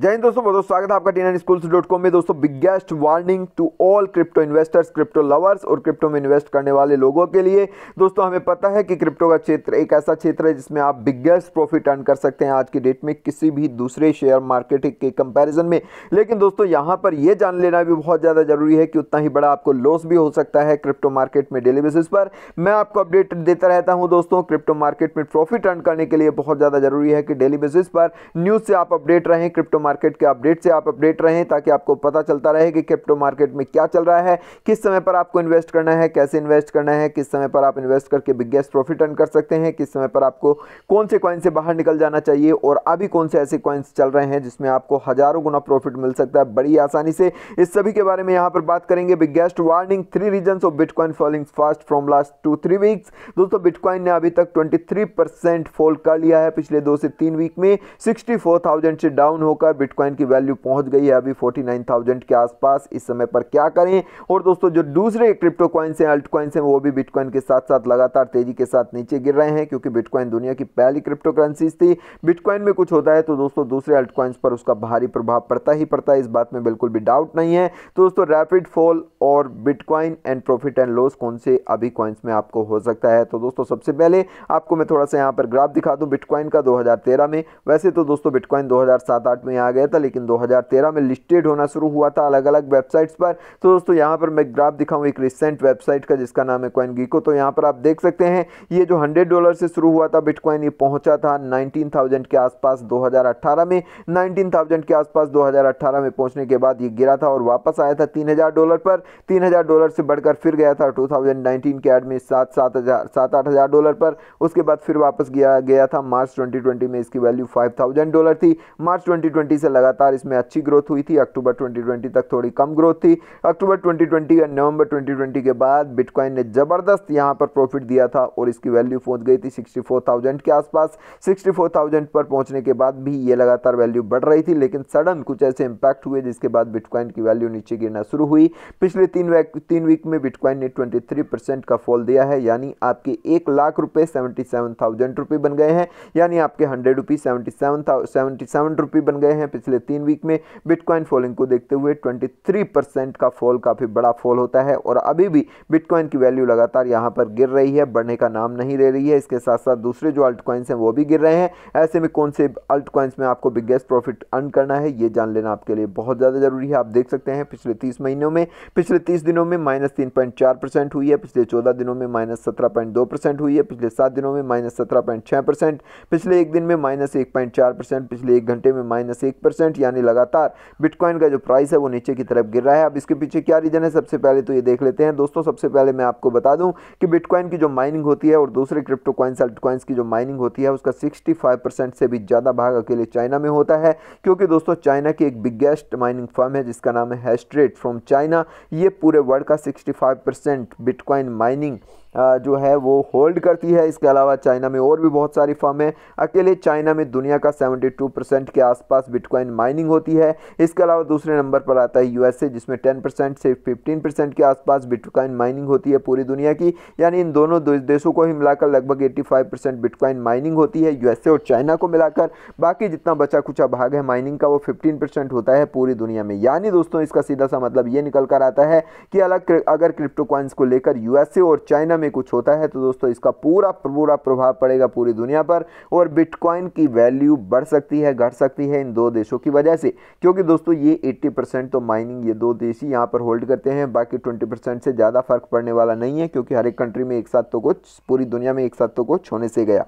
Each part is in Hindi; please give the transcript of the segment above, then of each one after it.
जय हिंद दोस्तों बहुत स्वागत है आपका टी स्कूल डॉट कॉम में दोस्तों biggest warning to all crypto investors crypto lovers और क्रिप्टो में इन्वेस्ट करने वाले लोगों के लिए दोस्तों हमें पता है कि क्रिप्टो का क्षेत्र एक ऐसा क्षेत्र है जिसमें आप बिगेस्ट प्रॉफिट अर्न कर सकते हैं आज की डेट में किसी भी दूसरे शेयर मार्केट के कंपेरिजन में लेकिन दोस्तों यहाँ पर यह जान लेना भी बहुत ज़्यादा जरूरी है कि उतना ही बड़ा आपको लॉस भी हो सकता है क्रिप्टो मार्केट में डेली बेसिस पर मैं आपको अपडेट देता रहता हूँ दोस्तों क्रिप्टो मार्केट में प्रॉफिट अर्न करने के लिए बहुत ज़्यादा जरूरी है कि डेली बेसिस पर न्यूज़ से आप अपडेट रहें क्रिप्टो मार्केट के अपडेट से आप अपडेट रहें ताकि आपको पता चलता रहे कि क्रिप्टो मार्केट में क्या चल रहा है किस समय पर आपको इन्वेस्ट करना है कैसे इन्वेस्ट करना है किस समय पर आप इन्वेस्ट करके बिगेस्ट प्रॉफिट अर्न कर सकते हैं किस समय पर आपको कौन से कॉइन से बाहर निकल जाना चाहिए और अभी कौन से ऐसे कॉइन्स चल रहे हैं जिसमें आपको हज़ारों गुना प्रॉफिट मिल सकता है बड़ी आसानी से इस सभी के बारे में यहाँ पर बात करेंगे biggest warning three reason of bitcoin falling fast from last two three weeks दोस्तों बिटकॉइन ने अभी तक ट्वेंटी फॉल कर लिया है पिछले दो से तीन वीक में सिक्सटी से डाउन होकर बिटकॉइन की वैल्यू पहुंच गई है अभी 49,000 के आसपास इस समय पर क्या करें और दोस्तों जो दूसरे क्रिप्टो क्वाइंस हैं अल्ट क्वाइंस हैं वो भी बिटकॉइन के साथ साथ लगातार तेजी के साथ नीचे गिर रहे हैं क्योंकि बिटकॉइन दुनिया की पहली क्रिप्टो करेंसीज थी बिटकॉइन में कुछ होता है तो दोस्तों दूसरे अल्ट क्वाइंस पर उसका भारी प्रभाव पड़ता ही पड़ता है इस बात में बिल्कुल भी डाउट नहीं है तो दोस्तों रैपिड फॉल और bitcoin and profit and loss कौन से अभी कॉइन्स में आपको हो सकता है तो दोस्तों सबसे पहले आपको मैं थोड़ा सा यहाँ पर ग्राफ दिखा दूँ बिटकॉइन का 2013 में वैसे तो दोस्तों बिटकॉइन 2007-8 में आ गया था लेकिन 2013 में लिस्टेड होना शुरू हुआ था अलग अलग वेबसाइट्स पर तो दोस्तों यहाँ पर मैं ग्राफ दिखाऊँ एक रिसेंट वेबसाइट का जिसका नाम है कॉइन गीको तो यहाँ पर आप देख सकते हैं ये जो हंड्रेड डॉलर से शुरू हुआ था बिटकॉइन ये पहुँचा था नाइनटीन के आसपास दो में नाइनटीन के आसपास दो में पहुँचने के बाद ये गिरा था और वापस आया था तीन डॉलर पर तीन हज़ार डॉलर से बढ़कर फिर गया था 2019 के एड में सात सात हज़ार सात आठ हज़ार डॉलर पर उसके बाद फिर वापस गया गया था मार्च 2020 में इसकी वैल्यू 5000 डॉलर थी मार्च 2020 से लगातार इसमें अच्छी ग्रोथ हुई थी अक्टूबर 2020 तक थोड़ी कम ग्रोथ थी अक्टूबर 2020 या नवंबर ट्वेंटी के बाद बिटकॉइन ने ज़बरदस्त यहाँ पर प्रॉफिट दिया था और इसकी वैल्यू पहुँच गई थी सिक्सटी के आसपास सिक्सटी पर पहुँचने के बाद भी ये लगातार वैल्यू बढ़ रही थी लेकिन सडन कुछ ऐसे इंपैक्ट हुए जिसके बाद बिटकॉइन की वैल्यू नीचे गिरना शुरू हुई पिछले पिछले तीन वीक तीन वीक में बिटकॉइन ने 23 परसेंट का फॉल दिया है यानी आपके एक लाख रुपये सेवेंटी सेवन थाउजेंड रुपये बन गए हैं यानी आपके hundred rupees seventy seven seventy seven रुपये बन गए हैं पिछले तीन वीक में बिटकॉइन फॉलिंग को देखते हुए ट्वेंटी थ्री परसेंट का फॉल काफ़ी बड़ा फॉल होता है और अभी भी बिटकॉइन की वैल्यू लगातार यहाँ पर गिर रही है बढ़ने का नाम नहीं ले रही है इसके साथ साथ दूसरे जो अल्ट कॉइन्स हैं वो भी गिर रहे हैं ऐसे में कौन से अल्ट कॉइन्स में आपको बिगेस्ट प्रॉफिट अर्न करना है ये जान लेना आपके लिए बहुत ज़्यादा ज़रूरी है आप देख सकते हैं पिछले तीस महीनों में पिछले तीस दिनों में माइनस तीन पॉइंट चार परसेंट हुई है पिछले चौदह दिनों में माइनस सत्रह पॉइंट दो परसेंट हुई है पिछले सात दिनों में माइनस सत्रह पॉइंट छः परसेंट पिछले एक दिन में माइनस एक पॉइंट चार परसेंट पिछले एक घंटे में माइनस एक परसेंट यानी लगातार बिटकॉइन का जो प्राइस है वो नीचे की तरफ गिर रहा है अब इसके पीछे क्या रीज़न है सबसे पहले तो ये देख लेते हैं दोस्तों सबसे पहले मैं आपको बता दूं कि बिटकॉइन की जो माइनिंग होती है और दूसरे क्रिप्टो कॉइन्स अल्टकॉइंस की जो माइनिंग होती है उसका सिक्सटी परसेंट से भी ज़्यादा भाग अकेले चाइना में होता है क्योंकि दोस्तों चाइना की एक बिगेस्ट माइनिंग फर्म है जिसका नाम है हैस्ट्रेट फ्रॉम चाइना ये पूरे वर्ल्ड का 65 परसेंट बिटकॉइन माइनिंग जो है वो होल्ड करती है इसके अलावा चाइना में और भी बहुत सारी फर्म है अकेले चाइना में दुनिया का 72 परसेंट के आसपास बिटकॉइन माइनिंग होती है इसके अलावा दूसरे नंबर पर आता है यूएसए जिसमें 10 परसेंट से 15 परसेंट के आसपास बिटकॉइन माइनिंग होती है पूरी दुनिया की यानी इन दोनों देशों को ही मिलाकर लगभग फाइव परसेंट बिटकॉइन माइनिंग होती है यूएसए और चाइना को मिलाकर बाकी जितना बचा कुचा भाग है माइनिंग का वो फिफ्टीन होता है पूरी दुनिया में यानी दोस्तों इसका सीधा सा मतलब ये निकल कर आता है कि अलग अगर क्रिप्टोकॉइंस को लेकर यूएसए और चाइना में में कुछ होता है तो दोस्तों इसका पूरा पूरा प्रभाव पड़ेगा पूरी दुनिया पर और बिटकॉइन की वैल्यू बढ़ सकती है घट सकती है इन दो देशों की वजह से क्योंकि दोस्तों ये 80 परसेंट तो माइनिंग ये दो देश ही यहाँ पर होल्ड करते हैं बाकी 20 परसेंट से ज़्यादा फ़र्क पड़ने वाला नहीं है क्योंकि हर एक कंट्री में एक साथ तो कुछ पूरी दुनिया में एक साथ तो कुछ होने से गया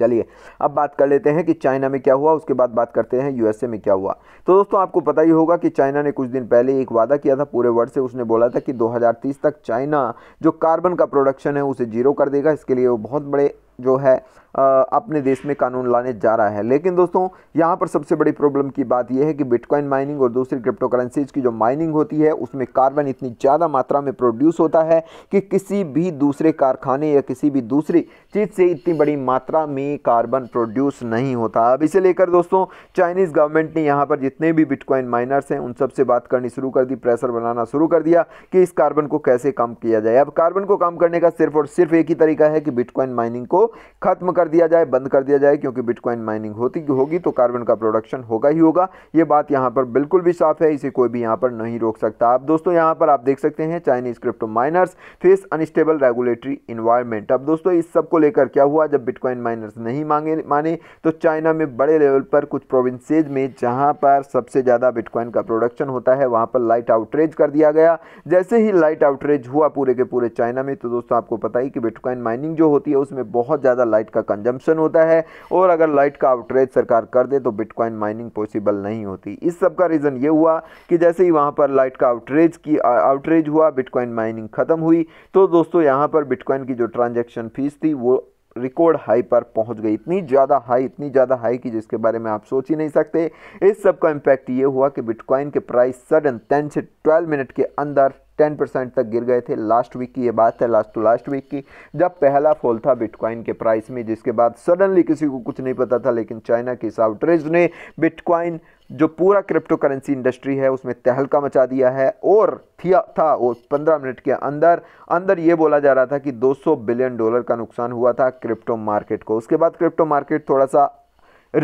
चलिए अब बात कर लेते हैं कि चाइना में क्या हुआ उसके बाद बात करते हैं यूएसए में क्या हुआ तो दोस्तों आपको पता ही होगा कि चाइना ने कुछ दिन पहले एक वादा किया था पूरे वर्ल्ड से उसने बोला था कि 2030 तक चाइना जो कार्बन का प्रोडक्शन है उसे जीरो कर देगा इसके लिए वो बहुत बड़े जो है अपने देश में कानून लाने जा रहा है लेकिन दोस्तों यहाँ पर सबसे बड़ी प्रॉब्लम की बात यह है कि बिटकॉइन माइनिंग और दूसरी क्रिप्टो करेंसीज की जो माइनिंग होती है उसमें कार्बन इतनी ज़्यादा मात्रा में प्रोड्यूस होता है कि किसी भी दूसरे कारखाने या किसी भी दूसरी चीज़ से इतनी बड़ी मात्रा में कार्बन प्रोड्यूस नहीं होता अब इसे लेकर दोस्तों चाइनीज़ गवर्नमेंट ने यहाँ पर जितने भी बिटकॉइन माइनर्स हैं उन सबसे बात करनी शुरू कर दी प्रेशर बनाना शुरू कर दिया कि इस कार्बन को कैसे कम किया जाए अब कार्बन को कम करने का सिर्फ और सिर्फ एक ही तरीका है कि बिटकॉइन माइनिंग को खत्म कर दिया जाए बंद कर दिया जाए क्योंकि बिटकॉइन माइनिंग होती होगी तो कार्बन का प्रोडक्शन होगा ही होगा ये बात यहाँ पर बिल्कुल भी साफ है इसे कोई भी यहाँ पर नहीं रोक सकता अब दोस्तों यहाँ पर आप देख सकते हैं Chinese crypto miners face unstable regulatory environment अब दोस्तों इस सब को लेकर क्या हुआ जब बिटकॉइन माइनर्स नहीं मांगे माने तो चाइना में बड़े लेवल पर कुछ प्रोविंसेज में जहाँ पर सबसे ज़्यादा बिटकॉइन का प्रोडक्शन होता है वहाँ पर लाइट आउटरेज कर दिया गया जैसे ही लाइट आउटरेज हुआ पूरे के पूरे चाइना में तो दोस्तों आपको पता ही कि बिटकॉइन माइनिंग जो होती है उसमें बहुत ज़्यादा लाइट का कंजम्पशन होता है और अगर लाइट का आउटरेज सरकार कर दे तो बिटकॉइन माइनिंग पॉसिबल नहीं होती इस सब का रीज़न ये हुआ कि जैसे ही वहाँ पर लाइट का आउटरेज की आउटरेज हुआ बिटकॉइन माइनिंग ख़त्म हुई तो दोस्तों यहाँ पर बिटकॉइन की जो ट्रांजेक्शन फ़ीस थी वो रिकॉर्ड हाई पर पहुंच गई इतनी ज़्यादा हाई इतनी ज़्यादा हाई कि जिसके बारे में आप सोच ही नहीं सकते इस सब का इम्पैक्ट ये हुआ कि बिटकॉइन के प्राइस सडन टेन से ट्वेल्व मिनट के अंदर टेन परसेंट तक गिर गए थे लास्ट वीक की ये बात है लास्ट टू लास्ट वीक की जब पहला फॉल था बिटकॉइन के प्राइस में जिसके बाद सडनली किसी को कुछ नहीं पता था लेकिन चाइना के इस आउटरेज ने बिटकॉइन जो पूरा क्रिप्टो करेंसी इंडस्ट्री है उसमें तहलका मचा दिया है और थिया था वो 15 मिनट के अंदर अंदर ये बोला जा रहा था कि 200 बिलियन डॉलर का नुकसान हुआ था क्रिप्टो मार्केट को उसके बाद क्रिप्टो मार्केट थोड़ा सा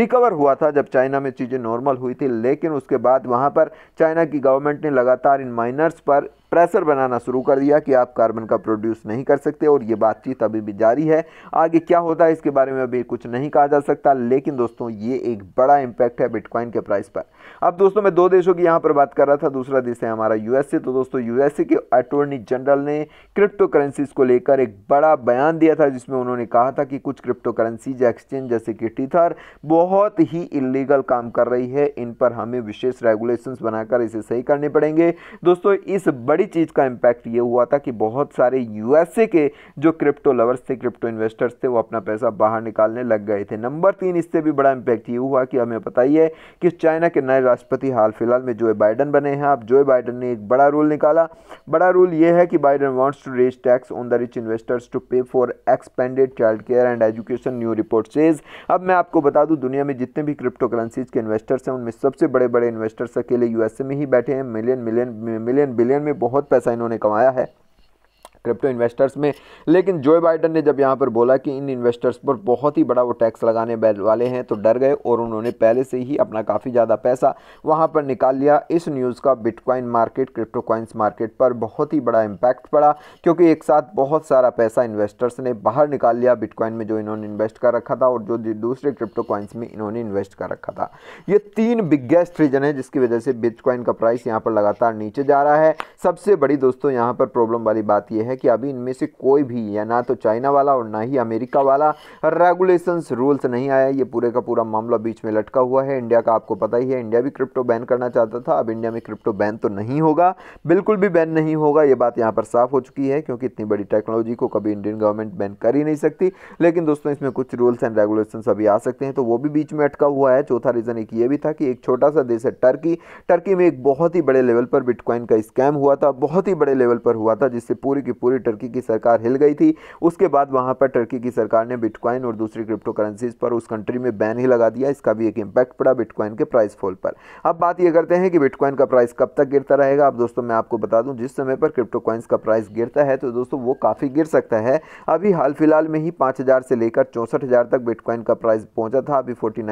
रिकवर हुआ था जब चाइना में चीज़ें नॉर्मल हुई थी लेकिन उसके बाद वहाँ पर चाइना की गवर्नमेंट ने लगातार इन माइनर्स पर प्रेशर बनाना शुरू कर दिया कि आप कार्बन का प्रोड्यूस नहीं कर सकते और ये बातचीत अभी भी जारी है आगे क्या होता है इसके बारे में अभी कुछ नहीं कहा जा सकता लेकिन दोस्तों ये एक बड़ा इंपैक्ट है बिटकॉइन के प्राइस पर अब दोस्तों मैं दो देशों की यहाँ पर बात कर रहा था दूसरा देश है हमारा यूएसए तो दोस्तों यूएसए के अटोर्नी जनरल ने क्रिप्टो करेंसीज को लेकर एक बड़ा बयान दिया था जिसमें उन्होंने कहा था कि कुछ क्रिप्टो करेंसीज एक्सचेंज जैसे कि टीथर बहुत ही इलीगल काम कर रही है इन पर हमें विशेष रेगुलेशन बनाकर इसे सही करने पड़ेंगे दोस्तों इस बड़ी बड़ी चीज़ का इम्पैक्ट ये हुआ था कि बहुत सारे यूएसए के जो क्रिप्टो लवर्स थे क्रिप्टो इन्वेस्टर्स थे वो अपना पैसा बाहर निकालने लग गए थे नंबर तीन इससे भी बड़ा इम्पैक्ट ये हुआ कि हमें पता ही है कि चाइना के नए राष्ट्रपति हाल फिलहाल में जो बाइडन बने हैं अब जो बाइडन ने एक बड़ा रूल निकाला बड़ा रूल ये है कि Biden wants to raise tax on the rich investors to pay for expanded child care and education new report says अब मैं आपको बता दूँ दुनिया में जितने भी क्रिप्टो करेंसीज के इन्वेस्टर्स हैं उनमें सबसे बड़े बड़े इन्वेस्टर्स अकेले यूएसए में ही बैठे हैं मिलियन मिलियन मिलियन बिलियन में बहुत बहुत पैसा इन्होंने कमाया है क्रिप्टो इन्वेस्टर्स में लेकिन जो बाइडन ने जब यहाँ पर बोला कि इन इन्वेस्टर्स पर बहुत ही बड़ा वो टैक्स लगाने वाले हैं तो डर गए और उन्होंने पहले से ही अपना काफ़ी ज़्यादा पैसा वहाँ पर निकाल लिया इस न्यूज़ का bitcoin market crypto coins market पर बहुत ही बड़ा इम्पैक्ट पड़ा क्योंकि एक साथ बहुत सारा पैसा इन्वेस्टर्स ने बाहर निकाल लिया बिटकॉइन में जो इन्होंने इन्वेस्ट कर रखा था और जो दूसरे क्रिप्टो कॉइन्स में इन्होंने इन्वेस्ट कर रखा था ये तीन बिगेस्ट रीजन है जिसकी वजह से बिटकॉइन का प्राइस यहाँ पर लगातार नीचे जा रहा है सबसे बड़ी दोस्तों यहाँ पर प्रॉब्लम वाली बात यह है है कि अभी इनमें से कोई भी या ना तो चाइना वाला और ना ही अमेरिका वाला रेगुलेशंस रूल्स नहीं आया ये पूरे का पूरा मामला बीच में लटका हुआ है इंडिया का आपको पता ही है इंडिया भी क्रिप्टो बैन करना चाहता था अब इंडिया में क्रिप्टो बैन तो नहीं होगा बिल्कुल भी बैन नहीं होगा ये बात यहाँ पर साफ हो चुकी है क्योंकि इतनी बड़ी टेक्नोलॉजी को कभी इंडियन गवर्नमेंट बैन कर ही नहीं सकती लेकिन दोस्तों इसमें कुछ रूल्स एंड रेगुलेशन अभी आ सकते हैं तो वो भी बीच में अटका हुआ है चौथा रीज़न एक ये भी था कि एक छोटा सा देश है टर्की टर्की में एक बहुत ही बड़े लेवल पर बिटकॉइन का स्कैम हुआ था बहुत ही बड़े लेवल पर हुआ था जिससे पूरी की पूरी टर्की की सरकार हिल गई थी उसके बाद वहाँ पर टर्की की सरकार ने बिटकॉइन और दूसरी क्रिप्टो करेंसीज पर उस कंट्री में बैन ही लगा दिया इसका भी एक इम्पैक्ट पड़ा बिटकॉइन के प्राइस फॉल पर अब बात ये करते हैं कि बिटकॉइन का प्राइस कब तक गिरता रहेगा अब दोस्तों मैं आपको बता दूँ जिस समय पर क्रिप्टो कॉइन्स का प्राइस गिरता है तो दोस्तों वो काफ़ी गिर सकता है अभी हाल फिलहाल में ही पाँच से लेकर चौंसठ तक बिटकॉइन का प्राइस पहुँचा था अभी फोर्टी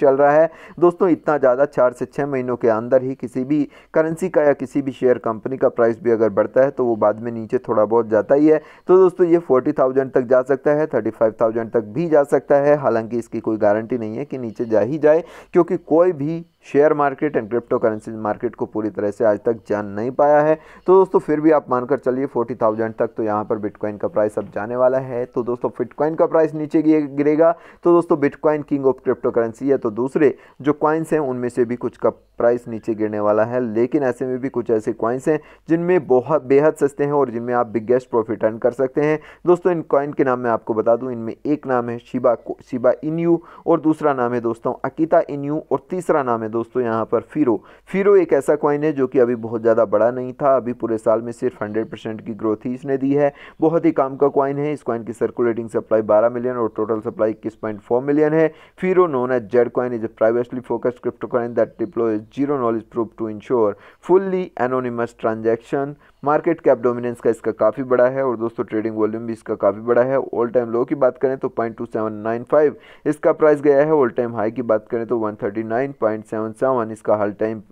चल रहा है दोस्तों इतना ज़्यादा चार से छः महीनों के अंदर ही किसी भी करेंसी का या किसी भी शेयर कंपनी का प्राइस भी अगर बढ़ता है तो वो बाद में नीचे थोड़ा थोड़ा बहुत जाता ही है तो दोस्तों ये फोर्टी थाउजेंड तक जा सकता है थर्टी फाइव थाउजेंड तक भी जा सकता है हालांकि इसकी कोई गारंटी नहीं है कि नीचे जा ही जाए क्योंकि कोई भी share market and crypto currency market को पूरी तरह से आज तक जान नहीं पाया है तो दोस्तों फिर भी आप मानकर चलिए फोर्टी थाउजेंड तक तो यहाँ पर बिटकॉइन का प्राइस अब जाने वाला है तो दोस्तों बिटकॉइन का प्राइस नीचे गिरेगा तो दोस्तों bitcoin king of crypto currency है तो दूसरे जो कॉइन्स हैं उनमें से भी कुछ का प्राइस नीचे गिरने वाला है लेकिन ऐसे में भी कुछ ऐसे कॉइन्स हैं जिनमें बहुत बेहद सस्ते हैं और जिनमें आप बिगेस्ट प्रॉफिट अर्न कर सकते हैं दोस्तों इन कॉइन के नाम मैं आपको बता दूँ इनमें एक नाम है शिबा शिबा इनयू और दूसरा नाम है दोस्तों अकीता इनयू और तीसरा नाम है दोस्तों यहाँ पर फीरो फीरो एक ऐसा कॉइन है जो कि अभी बहुत ज़्यादा बड़ा नहीं था अभी पूरे साल में सिर्फ हंड्रेड परसेंट की ग्रोथ ही इसने दी है बहुत ही काम का कॉइन है इस कॉइन की सर्कुलेटिंग सप्लाई बारह मिलियन और टोटल सप्लाई इक्कीस पॉइंट फोर मिलियन है Firo known as Z coin is a privately focused crypto coin that deploys zero knowledge proof to ensure fully anonymous transaction market cap dominance का इसका काफ़ी बड़ा है और दोस्तों ट्रेडिंग वॉल्यूम भी इसका काफ़ी बड़ा है ऑल टाइम लो की बात करें तो point two seven nine five इसका प्राइस गया है ऑल टाइम हाई की बात करें तो one thirty nine point seven seven इसका high time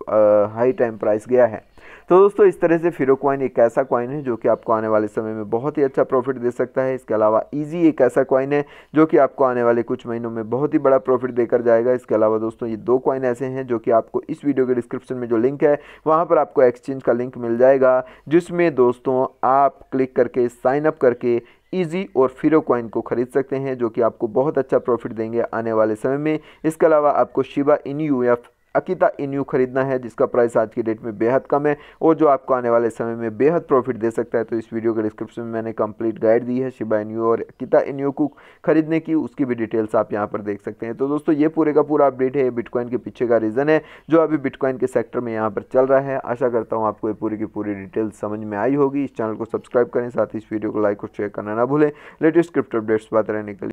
high time price गया है तो दोस्तों इस तरह से फिरो क्वाइन एक ऐसा कॉइन है जो कि आपको आने वाले समय में बहुत ही अच्छा प्रॉफिट दे सकता है इसके अलावा ईजी एक ऐसा क्वाइन है जो कि आपको आने वाले कुछ महीनों में बहुत ही बड़ा प्रॉफिट देकर जाएगा इसके अलावा दोस्तों ये दो कॉइन ऐसे हैं जो कि आपको इस वीडियो के डिस्क्रिप्शन में जो लिंक है वहाँ पर आपको एक्सचेंज का लिंक मिल जाएगा जिसमें दोस्तों आप क्लिक करके साइन अप करके ईजी और फिरो क्वाइन को खरीद सकते हैं जो कि आपको बहुत अच्छा प्रॉफिट देंगे आने वाले समय में इसके अलावा आपको शिबा इन यू एफ अकीता इन्यू खरीदना है जिसका प्राइस आज की डेट में बेहद कम है और जो आपको आने वाले समय में बेहद प्रॉफिट दे सकता है तो इस वीडियो के डिस्क्रिप्शन में मैंने कंप्लीट गाइड दी है शिबा इन्यू और अकीता इन्यू को खरीदने की उसकी भी डिटेल्स आप यहाँ पर देख सकते हैं तो दोस्तों ये पूरे का पूरा अपडेट है बिटकॉइन के पीछे का रीज़न है जो अभी बिटकॉइन के सेक्टर में यहाँ पर चल रहा है आशा करता हूँ आपको ये पूरी की पूरी डिटेल्स समझ में आई होगी इस चैनल को सब्सक्राइब करें साथ ही इस वीडियो को लाइक और शेयर करना ना भूलें लेटेस्ट क्रिप्ट अपडेट्स बात रहने के लिए